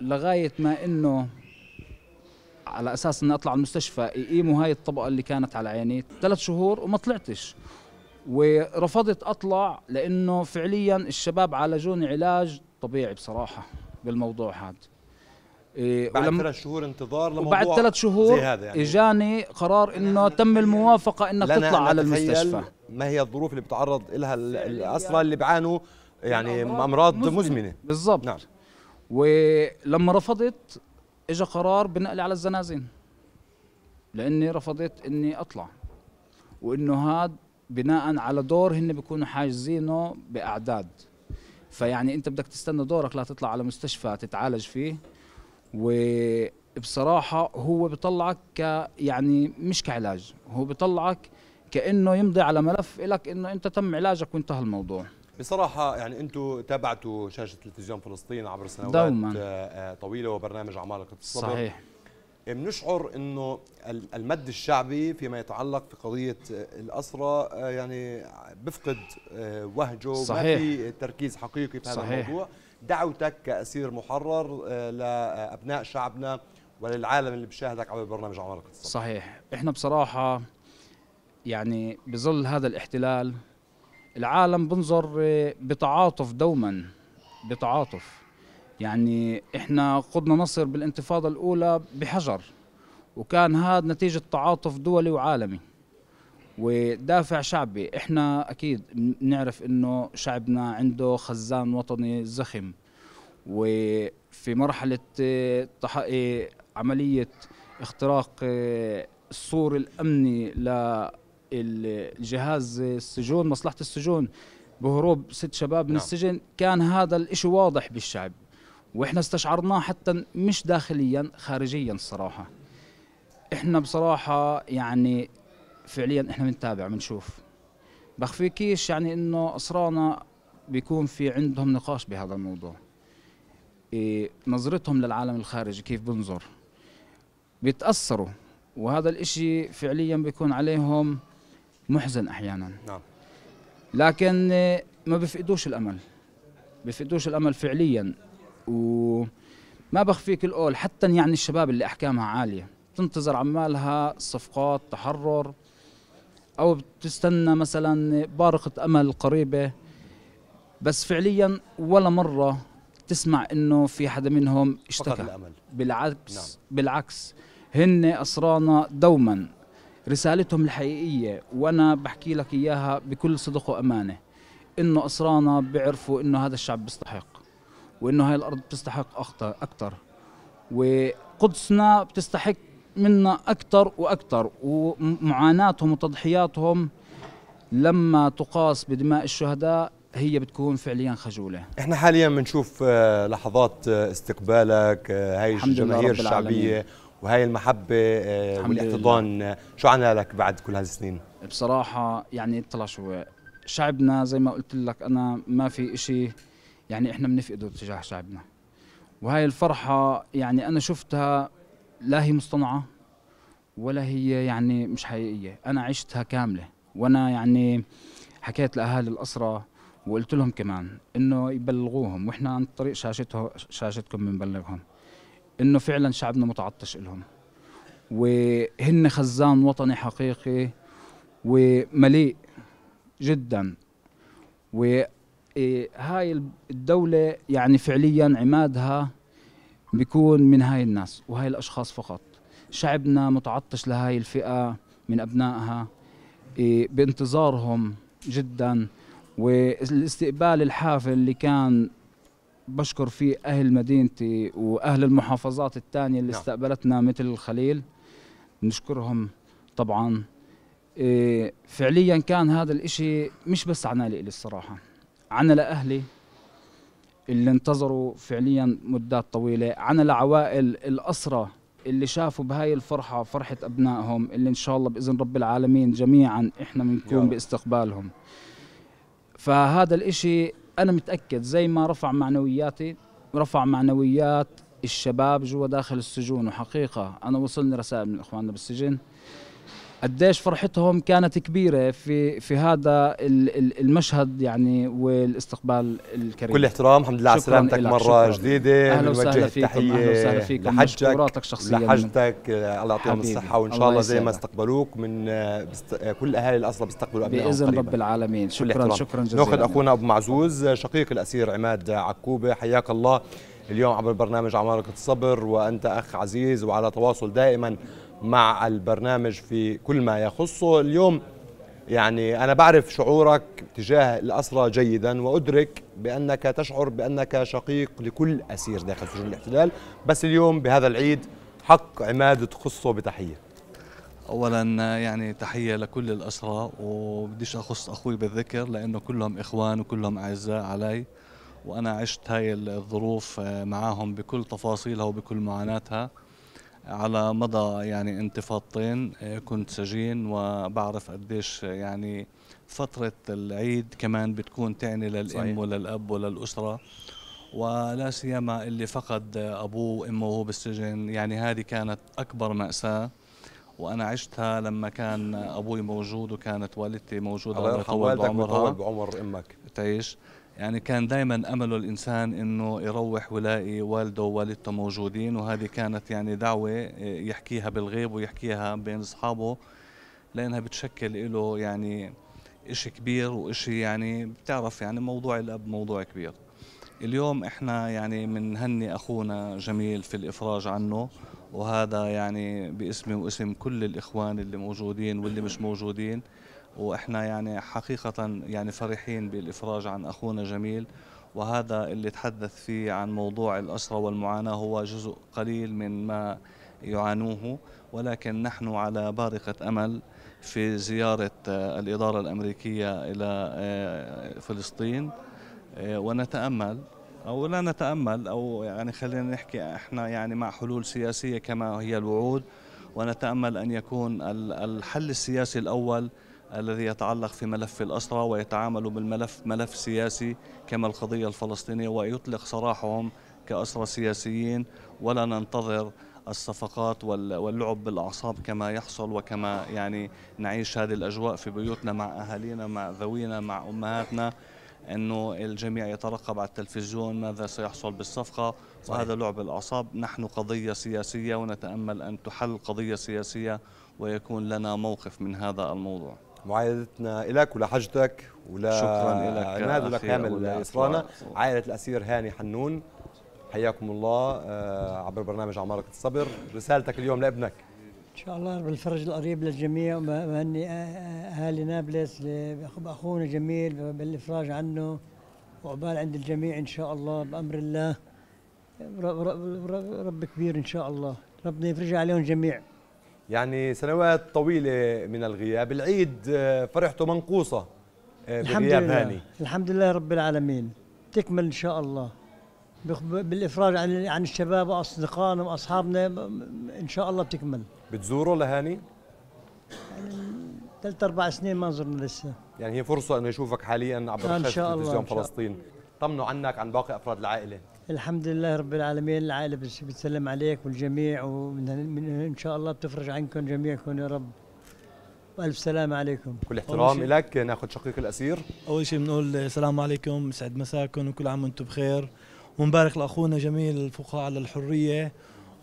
لغايه ما انه على اساس اني اطلع المستشفى يقيموا هاي الطبقه اللي كانت على عيني ثلاث شهور وما طلعتش ورفضت اطلع لانه فعليا الشباب عالجوني علاج طبيعي بصراحه بالموضوع هذا إيه بعد ثلاث شهور انتظار لموضوع وبعد ثلاث شهور زي هذا يعني اجاني قرار انه تم الموافقه انك تطلع على المستشفى ما هي الظروف اللي بتعرض لها الاسرى اللي بيعانوا يعني, يعني امراض مزمنه, مزمنة. بالضبط نعم ولما رفضت اجى قرار بنقلي على الزنازين لاني رفضت اني اطلع وانه هذا بناء على دور هن بيكونوا حاجزينه باعداد فيعني انت بدك تستنى دورك لا تطلع على مستشفى تتعالج فيه وبصراحه هو بيطلعك ك يعني مش كعلاج هو بيطلعك كانه يمضي على ملف لك انه انت تم علاجك وانتهى الموضوع بصراحة يعني أنتم تابعتوا شاشة تلفزيون فلسطين عبر سنوات دوما. آه، آه، طويلة وبرنامج عمالقة الصبر صحيح بنشعر انه المد الشعبي فيما يتعلق في قضيه آه، الاسرى يعني بفقد وهجه صحيح. وما في تركيز حقيقي في هذا صحيح. الموضوع دعوتك كأسير محرر آه، لأبناء شعبنا وللعالم اللي بيشاهدك عبر برنامج عمالقة الصف صحيح احنا بصراحة يعني بظل هذا الاحتلال العالم بنظر آه، بتعاطف دوما بتعاطف يعني احنا قدنا نصر بالانتفاضة الأولى بحجر وكان هذا نتيجة تعاطف دولي وعالمي ودافع شعبي احنا اكيد بنعرف انه شعبنا عنده خزان وطني زخم وفي مرحله عمليه اختراق السور الامني لجهاز السجون مصلحه السجون بهروب ست شباب من نعم. السجن كان هذا الإشي واضح بالشعب واحنا استشعرناه حتى مش داخليا خارجيا الصراحه احنا بصراحه يعني فعليا احنا بنتابع بنشوف بخفيكيش يعني انه اسرانا بيكون في عندهم نقاش بهذا الموضوع إيه نظرتهم للعالم الخارجي كيف بنظر بيتاثروا وهذا الاشي فعليا بيكون عليهم محزن احيانا نعم لكن ما بفقدوش الامل بفقدوش الامل فعليا وما بخفيك الاول حتى يعني الشباب اللي احكامها عاليه تنتظر عمالها صفقات تحرر او بتستنى مثلا بارقه امل قريبه بس فعليا ولا مره تسمع انه في حدا منهم اشتكى بالعكس نعم. بالعكس هن اسرانا دوما رسالتهم الحقيقيه وانا بحكي لك اياها بكل صدق وامانه انه اسرانا بيعرفوا انه هذا الشعب بيستحق وانه هاي الارض بتستحق اكثر وقدسنا بتستحق منا أكثر وأكثر ومعاناتهم وتضحياتهم لما تقاس بدماء الشهداء هي بتكون فعليا خجولة احنا حاليا بنشوف آه، لحظات آه، استقبالك آه، هاي الجماهير الشعبية وهي المحبة والاحتضان شو عنا لك بعد كل هالسنين؟ بصراحة يعني اطلع شو شعبنا زي ما قلت لك أنا ما في إشي يعني احنا بنفقده تجاه شعبنا وهي الفرحة يعني أنا شفتها لا هي مصطنعه ولا هي يعني مش حقيقيه انا عشتها كامله وانا يعني حكيت لاهالي الاسره وقلت لهم كمان انه يبلغوهم واحنا عن طريق شاشته شاشتكم بنبلغهم انه فعلا شعبنا متعطش لهم وهن خزان وطني حقيقي ومليء جدا وهاي إيه، الدولة يعني فعليا عمادها بيكون من هاي الناس وهاي الأشخاص فقط شعبنا متعطش لهاي الفئة من أبنائها إيه، بانتظارهم جدا والاستقبال الحافل اللي كان بشكر فيه أهل مدينتي وأهل المحافظات الثانية اللي نعم. استقبلتنا مثل الخليل نشكرهم طبعا إيه، فعليا كان هذا الإشي مش بس عنا لي الصراحة عنا لأهلي اللي انتظروا فعليا مدات طويله عن العوائل الاسرى اللي شافوا بهاي الفرحه فرحه ابنائهم اللي ان شاء الله باذن رب العالمين جميعا احنا بنكون باستقبالهم فهذا الاشي انا متاكد زي ما رفع معنوياتي رفع معنويات الشباب جوا داخل السجون وحقيقه انا وصلني رسائل من اخواننا بالسجن قديش فرحتهم كانت كبيرة في في هذا المشهد يعني والاستقبال الكريم كل احترام الحمد لله على سلامتك مرة شكراً. جديدة أهلا وسهلا فيكم أهلا وسهلا فيك لحجتك شخصيا آه، لحجتك الله يعطيهم الصحة وإن شاء الله زي ما استقبلوك من آه، بست... آه، كل أهالي الأصل بيستقبلوا أبنائهم بإذن رب العالمين شكرا شكرا جزيلا ناخذ أخونا أبو معزوز شقيق الأسير عماد عكوبة حياك الله اليوم عبر برنامج عمارة الصبر وأنت أخ عزيز وعلى تواصل دائما مع البرنامج في كل ما يخصه اليوم يعني أنا بعرف شعورك تجاه الأسرى جيدا وأدرك بأنك تشعر بأنك شقيق لكل أسير داخل سجون الاحتلال بس اليوم بهذا العيد حق عماد تخصه بتحية اولا يعني تحيه لكل الاسرى وبديش اخص اخوي بالذكر لانه كلهم اخوان وكلهم اعزاء علي وانا عشت هاي الظروف آه، معاهم بكل تفاصيلها وبكل معاناتها على مدى يعني انتفاضتين آه، كنت سجين وبعرف قديش يعني فترة العيد كمان بتكون تعني للأم صحيح. وللأب وللأسرة ولا سيما اللي فقد أبوه وأمه وهو بالسجن يعني هذه كانت أكبر مأساة وأنا عشتها لما كان أبوي موجود وكانت والدتي موجودة الله يرحم والدك بعمر أمك تعيش يعني كان دائما امله الانسان انه يروح ويلاقي والده ووالدته موجودين وهذه كانت يعني دعوه يحكيها بالغيب ويحكيها بين اصحابه لانها بتشكل له يعني إشي كبير وإشي يعني بتعرف يعني موضوع الأب موضوع كبير اليوم إحنا يعني بنهني أخونا جميل في الإفراج عنه وهذا يعني باسمي واسم كل الإخوان اللي موجودين واللي مش موجودين واحنا يعني حقيقه يعني فرحين بالافراج عن اخونا جميل وهذا اللي تحدث فيه عن موضوع الأسرة والمعاناة هو جزء قليل من ما يعانوه ولكن نحن على بارقة أمل في زيارة آه، الإدارة الأمريكية إلى آه، فلسطين آه، ونتأمل أو لا نتأمل أو يعني خلينا نحكي إحنا يعني مع حلول سياسية كما هي الوعود ونتأمل أن يكون الحل السياسي الأول الذي يتعلق في ملف الأسرى ويتعامل بالملف ملف سياسي كما القضية الفلسطينية ويطلق سراحهم كأسرى سياسيين ولا ننتظر الصفقات واللعب بالأعصاب كما يحصل وكما يعني نعيش هذه الأجواء في بيوتنا مع أهالينا مع ذوينا مع أمهاتنا أنه الجميع يترقب على التلفزيون ماذا سيحصل بالصفقة وهذا لعب الأعصاب نحن قضية سياسية ونتأمل أن تحل قضية سياسية ويكون لنا موقف من هذا الموضوع معايدتنا لك ولحاجتك ولا شكرا لك عماد ولك كامل اسرانا عائلة الأسير هاني حنون حياكم الله آه، عبر برنامج عمارة الصبر رسالتك اليوم لابنك إن شاء الله بالفرج القريب للجميع وبهني آه، آه، أهالي نابلس باخونا جميل بالإفراج عنه وعبال عند الجميع إن شاء الله بأمر الله رب, رب, رب كبير إن شاء الله ربنا يفرج عليهم جميع يعني سنوات طويلة من الغياب العيد آه، فرحته منقوصة آه، الحمد لله هاني. الحمد لله رب العالمين تكمل إن شاء الله بالإفراج عن عن الشباب وأصدقائنا وأصحابنا إن شاء الله بتكمل بتزوروا لهاني؟ ثلاث يعني أربع سنين ما زرنا لسه يعني هي فرصة إنه يشوفك حاليا عبر شاشة تلفزيون فلسطين طمنوا عنك عن باقي أفراد العائلة الحمد لله رب العالمين العائلة بتسلم عليك والجميع وإن شاء الله بتفرج عنكم جميعكم يا رب والف سلام عليكم كل احترام لك ناخذ شقيق الاسير اول شيء بنقول السلام عليكم يسعد مساكم وكل عام وانتم بخير ونبارك لاخونا جميل الفقهاء على الحريه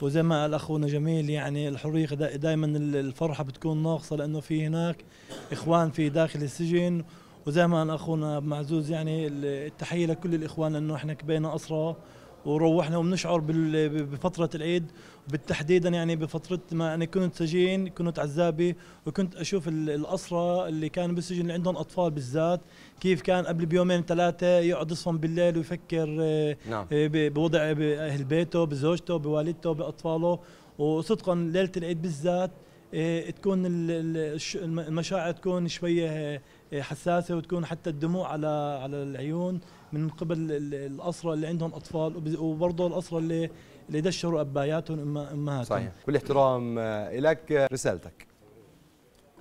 وزي ما قال اخونا جميل يعني الحريه دائما الفرحه بتكون ناقصه لانه في هناك اخوان في داخل السجن وزي ما قال اخونا معزوز يعني التحيه لكل الاخوان لانه احنا كبينا اسره وروحنا وبنشعر بفتره العيد بالتحديدا يعني بفتره ما انا كنت سجين كنت عزابي وكنت اشوف الاسرى اللي كان بالسجن اللي عندهم اطفال بالذات كيف كان قبل بيومين ثلاثه يقعد يصفن بالليل ويفكر آه، نعم. آه، بوضع أهل بيته بزوجته بوالدته باطفاله وصدقا ليله العيد بالذات آه، تكون المشاعر تكون شويه حساسه وتكون حتى الدموع على على العيون من قبل الاسرى اللي عندهم اطفال وبرضه الاسرى اللي اللي دشروا اباياتهم امهاتهم صحيح كل احترام آه، لك آه، رسالتك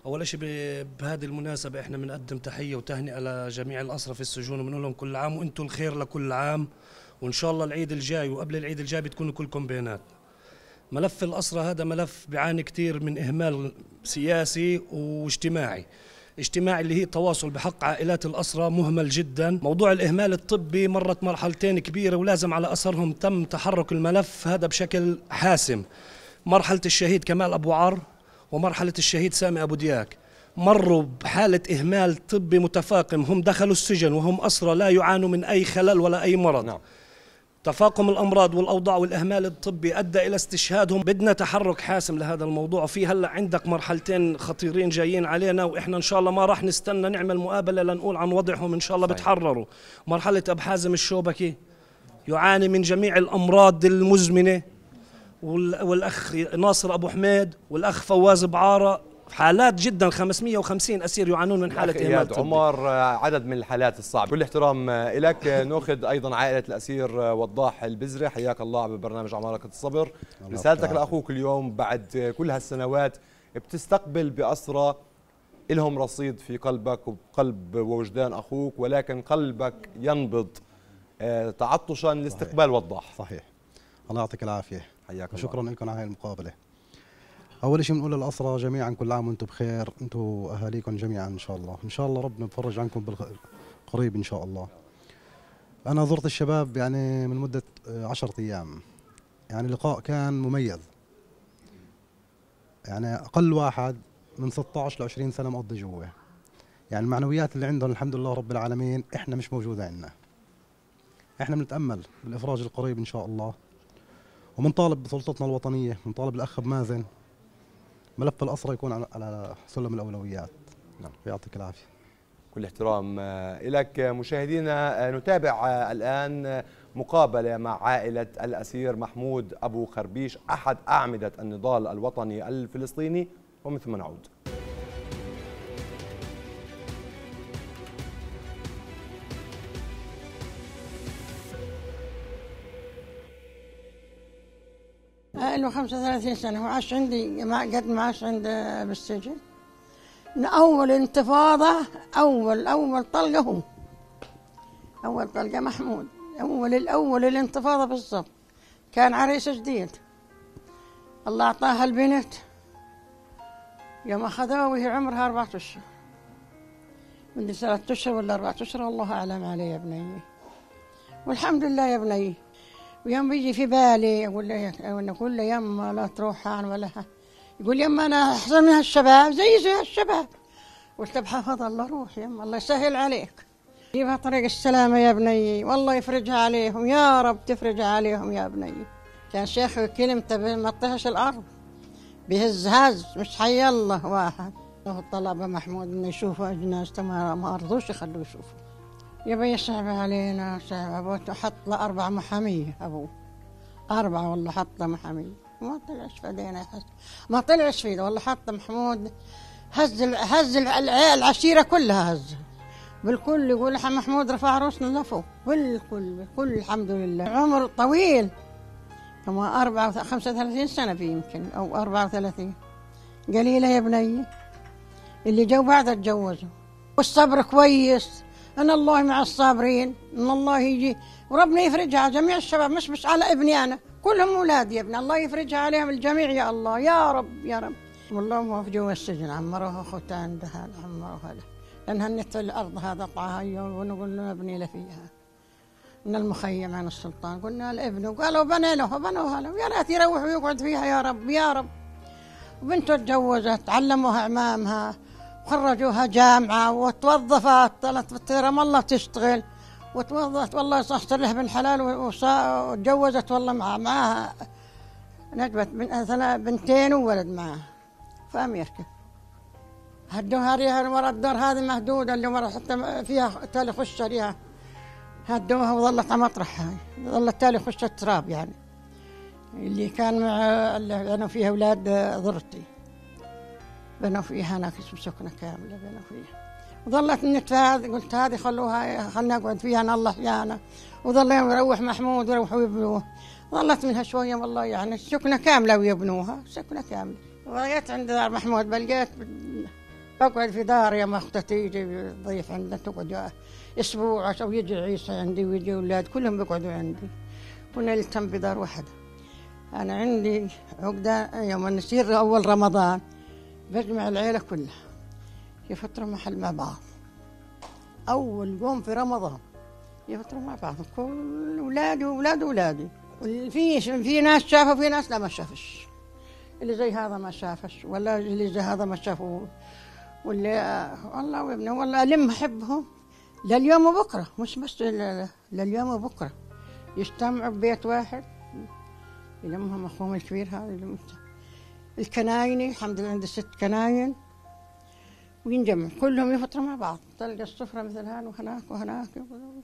اول شيء بهذه المناسبه احنا بنقدم تحيه وتهنئه لجميع الاسرى في السجون وبنقول لهم كل عام وانتم الخير لكل عام وان شاء الله العيد الجاي وقبل العيد الجاي بتكونوا كلكم بيناتنا ملف الأسرة هذا ملف بيعاني كثير من إهمال سياسي واجتماعي اجتماعي اللي هي التواصل بحق عائلات الأسرى مهمل جدا موضوع الإهمال الطبي مرت مرحلتين كبيرة ولازم على أسرهم تم تحرك الملف هذا بشكل حاسم مرحلة الشهيد كمال أبو عر ومرحلة الشهيد سامي أبو دياك مروا بحالة إهمال طبي متفاقم هم دخلوا السجن وهم أسرى لا يعانوا من أي خلل ولا أي مرض نعم. تفاقم الامراض والاوضاع والاهمال الطبي ادى الى استشهادهم بدنا تحرك حاسم لهذا الموضوع وفي هلا عندك مرحلتين خطيرين جايين علينا واحنا ان شاء الله ما راح نستنى نعمل مقابله لنقول عن وضعهم ان شاء الله بتحرروا مرحله ابو حازم الشوبكي يعاني من جميع الامراض المزمنه والاخ ناصر ابو حميد والاخ فواز بعاره حالات جدا 550 اسير يعانون من حاله اهمال طبي عمر آه، عدد من الحالات الصعبه كل احترام آه، لك آه، ناخذ ايضا عائله الاسير وضاح البزري حياك الله ببرنامج عمارة الصبر رسالتك لاخوك اليوم بعد كل هالسنوات بتستقبل باسرى لهم رصيد في قلبك وقلب ووجدان أخوك ولكن قلبك ينبض تعطشا لاستقبال وضاح صحيح الله يعطيك العافية حياك وشكرا لكم على هذه المقابلة اول شيء بنقول للاسره جميعا كل عام وانتم بخير انتم واهاليكم جميعا ان شاء الله ان شاء الله ربنا بفرج عنكم قريب ان شاء الله انا زرت الشباب يعني من مده عشرة ايام يعني لقاء كان مميز يعني اقل واحد من 16 ل 20 سنه مقضي جوا يعني المعنويات اللي عندهم الحمد لله رب العالمين احنا مش موجوده عندنا احنا بنتامل بالافراج القريب ان شاء الله ومنطالب بسلطتنا الوطنيه منطالب الاخ مازن ملف الاسرى يكون على سلم الاولويات نعم يعطيك العافيه كل احترام آه، لك مشاهدينا آه، نتابع آه، الآن مقابلة مع عائلة الأسير محمود أبو خربيش أحد أعمدة النضال الوطني الفلسطيني ومن ثم نعود له 35 سنة هو عاش عندي قد ما عاش عند بالسجن من أول انتفاضة أول أول طلقة هو أول طلقة محمود أول الأول الانتفاضة بالضبط كان عريس جديد الله أعطاها البنت يوم أخذوها وهي عمرها أربعة أشهر من ثلاثة أشهر ولا أربعة أشهر الله أعلم علي يا بني والحمد لله يا بني ويوم بيجي في بالي اقول له كل يما لا تروح عن ولا يقول يما انا احسن من هالشباب زي زي هالشباب قلت له حفظ الله روح يما الله يسهل عليك جيبها طريق السلامة يا بني والله يفرجها عليهم يا رب تفرجها عليهم يا بني كان شيخ كلمته ما تطيحش الأرض بهز هز مش حي الله واحد طلب محمود انه يشوفوا جنازته ما رضوش يخلوه يشوفوا يبي يصعب علينا صعب ابوه حط له اربع محاميه ابوه اربعه والله حط له محاميه ما طلعش فدينا حس ما طلعش فيه والله حط محمود هز هز العشيره كلها هز بالكل يقول محمود رفع راسنا لفوق بالكل بالكل الحمد لله عمر طويل كما خمسة 35 سنه في يمكن او 34 قليله يا بني اللي جو بعد اتجوزوا والصبر كويس ان الله مع الصابرين ان الله يجي وربنا يفرجها على جميع الشباب مش مش على ابني انا كلهم اولاد يا ابني الله يفرجها عليهم الجميع يا الله يا رب يا رب والله ما في جوا السجن عمروها ختان دهان عمروها له لانها نت الارض هذا طعها ونقول له نبني له فيها من المخيم عن السلطان قلنا الابن وقالوا بنى له بنوها له يا ريت يروح ويقعد فيها يا رب يا رب وبنته تجوزت علموها عمامها خرجوها جامعة وتوظفت طلعت في رام الله تشتغل وتوظفت والله صحت لها بالحلال وتجوزت والله مع معاها نجمة بنتين وولد معها في أمريكا هدوها ريها ورا الدار هذه مهدودة اللي ورا حتى فيها تالي خش ريها هدوها وظلت على مطرحها ظلت تالي خش التراب يعني اللي كان مع اللي أنا يعني فيها أولاد ضرتي بنوا فيها هناك سكنة كاملة بنوا فيها وظلت نتفاهد قلت هذه خلوها خلنا اقعد فيها انا الله يانا وظل يروح محمود ويروحوا يبنوه ظلت منها شوية والله يعني سكنة كاملة ويبنوها سكنة كاملة وجيت عند دار محمود بلقيت بقعد في دار يا اختي تيجي ضيف عندنا تقعد اسبوع او يجي عيسى عندي ويجي اولاد كلهم بيقعدوا عندي كنا نلتم بدار واحدة انا عندي عقدة يوم نصير اول رمضان بجمع العيلة كلها يفطروا محل مع بعض أول يوم في رمضان يفطروا مع بعض كل أولادي وأولاد أولادي في في ناس شافوا في ناس لا ما شافش اللي زي هذا ما شافش ولا اللي زي هذا ما شافوه واللي والله وابنه والله ألم أحبهم لليوم وبكرة مش بس لليوم وبكرة يجتمعوا ببيت واحد يلمهم أخوهم الكبير هذا يلمهم الكنايني الحمد لله عندي ست كناين وينجمع كلهم يفطروا مع بعض تلقى السفرة مثل هان وهناك وهناك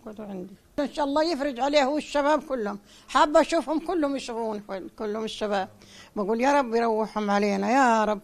يقعدوا عندي إن شاء الله يفرج عليه والشباب كلهم حابة أشوفهم كلهم يشوفون كلهم الشباب بقول يا رب يروحهم علينا يا رب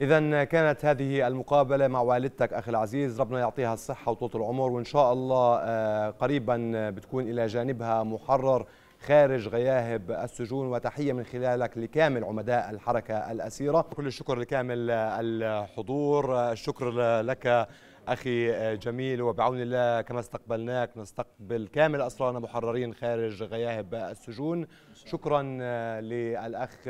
إذا كانت هذه المقابلة مع والدتك أخي العزيز ربنا يعطيها الصحة وطول العمر وإن شاء الله آه، قريبا بتكون إلى جانبها محرر خارج غياهب السجون وتحية من خلالك لكامل عمداء الحركة الأسيرة كل الشكر لكامل الحضور الشكر لك أخي جميل وبعون الله كما استقبلناك نستقبل كامل أسرانا محررين خارج غياهب السجون شكرا آه، للأخ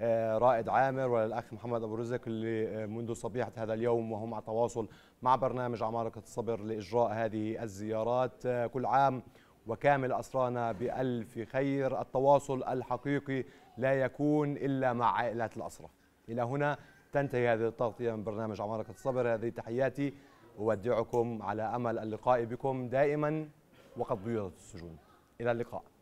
آه، رائد عامر وللاخ محمد أبو رزق اللي آه، منذ صبيحة هذا اليوم وهم على تواصل مع برنامج عماره الصبر لإجراء هذه الزيارات آه، كل عام وكامل أسرانا بألف خير التواصل الحقيقي لا يكون إلا مع عائلات الاسرى إلى هنا تنتهي هذه التغطية من برنامج عماره الصبر هذه تحياتي أودعكم على أمل اللقاء بكم دائما وقد بيضت السجون إلى اللقاء